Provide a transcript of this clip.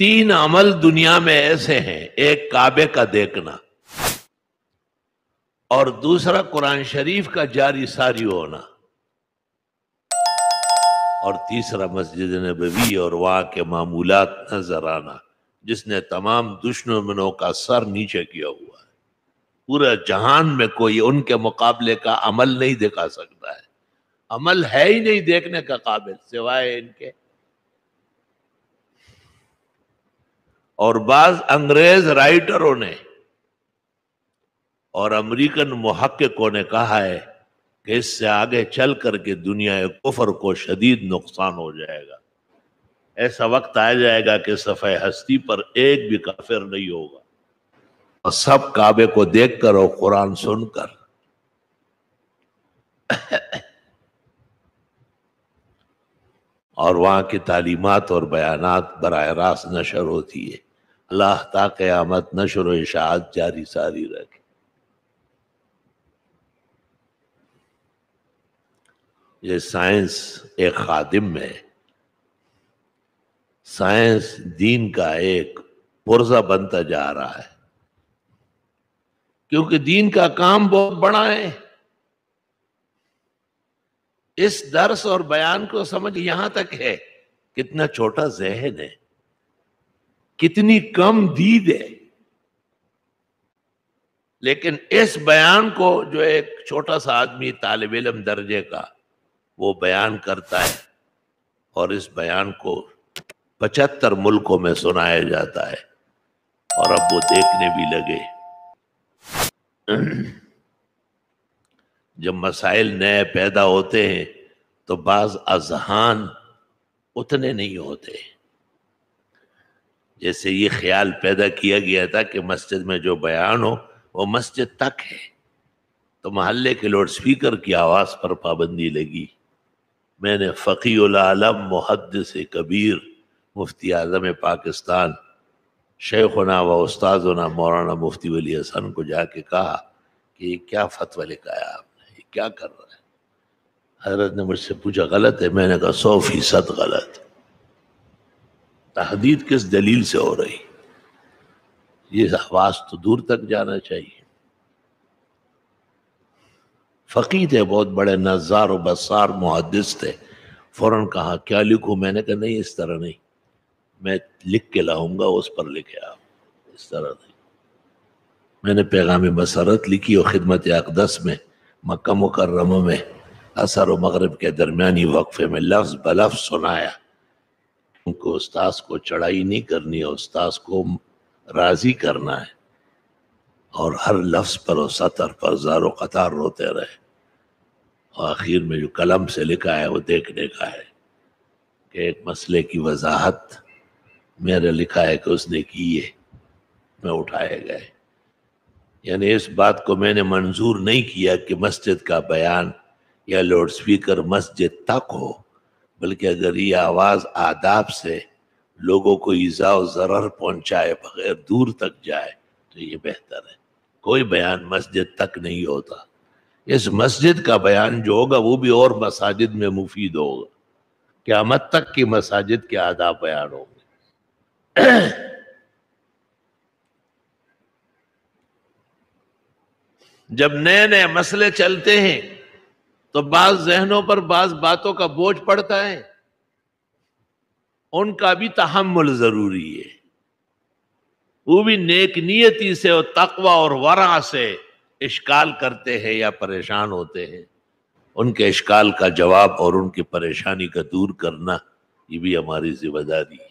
तीन अमल दुनिया में ऐसे हैं एक काबे का देखना और दूसरा कुरान शरीफ का जारी सारी होना और तीसरा मस्जिद नबवी और वहां के मामूलात नजर आना जिसने तमाम दुश्मनों का सर नीचे किया हुआ है पूरा जहान में कोई उनके मुकाबले का अमल नहीं दिखा सकता है अमल है ही नहीं देखने का काबिल सिवाय इनके और बाज अंग्रेज राइटरों ने और अमेरिकन मुहक्कों ने कहा है कि इससे आगे चल करके दुनिया कुफर को शदीद नुकसान हो जाएगा ऐसा वक्त आ जाएगा कि सफ़े हस्ती पर एक भी काफिर नहीं होगा और सब काबे को देखकर और कुरान सुनकर और वहां की तालीमत और बयानात बराह रास्त नशर होती है अल्लाह ता क़यामत नशर इशात जारी सारी रखे ये साइंस एक खादिम है साइंस दीन का एक पुरजा बनता जा रहा है क्योंकि दीन का काम बहुत बड़ा है इस दर्श और बयान को समझ यहां तक है कितना छोटा जहन है कितनी कम दीद है लेकिन इस बयान को जो एक छोटा सा आदमी तालब इलम दर्जे का वो बयान करता है और इस बयान को पचहत्तर मुल्कों में सुनाया जाता है और अब वो देखने भी लगे जब मसाइल नए पैदा होते हैं तो बाज अजहान उतने नहीं होते हैं जैसे ये ख्याल पैदा किया गया था कि मस्जिद में जो बयान हो वो मस्जिद तक है तो महल्ले के लाउड स्पीकर की आवाज़ पर पाबंदी लगी मैंने फ़की आलम महद से कबीर मुफ्ती आज़म पाकिस्तान शेख होना व उस्तादना मौलाना मुफ्ती वली हसन को जाके कहा कि ये क्या फतवा लिखाया आपने ये क्या कर रहा है हजरत ने मुझसे पूछा गलत है मैंने कहा सौ फीसद गलत है तहदीद किस दलील से हो रही ये आवाज तो दूर तक जाना चाहिए फ़कीर थे बहुत बड़े नज़ार और बसार मुहदस थे फौरन कहा क्या लिखू मैंने कहा नहीं इस तरह नहीं मैं लिख के लाऊंगा उस पर लिखे आप इस तरह नहीं मैंने पैगाम बसरत लिखी और ख़िदमत अकदस में मक्का मुकर्रम में असर और मगरब के दरमियानी वक्फे में लफ्ज़ बलफ सुनाया उनको उस्ताद को चढ़ाई नहीं करनी है उस्ताद को राजी करना है और हर लफ्ज पर और सतर पर जारो कतार रोते रहे और आखिर में जो कलम से लिखा है वो देखने का है कि एक मसले की वजाहत मेरे लिखा है कि उसने की है मैं उठाए गए यानी इस बात को मैंने मंजूर नहीं किया कि मस्जिद का बयान या लाउड स्पीकर मस्जिद तक हो बल्कि अगर ये आवाज़ आदाब से लोगों को ईज़ा और ज़र पहुँचाए बगैर दूर तक जाए तो ये बेहतर है कोई बयान मस्जिद तक नहीं होता इस मस्जिद का बयान जो होगा वो भी और मसाजिद में मुफीद होगा क्यामत तक की मसाजिद के आदाब बयान होंगे जब नए नए मसले चलते हैं तो बाज जहनों पर बाज बातों का बोझ पड़ता है उनका भी तहमुल जरूरी है वो भी नेक नियति से और तकवा और वरा से इश्काल करते हैं या परेशान होते हैं उनके इश्काल का जवाब और उनकी परेशानी का दूर करना ये भी हमारी जिम्मेदारी है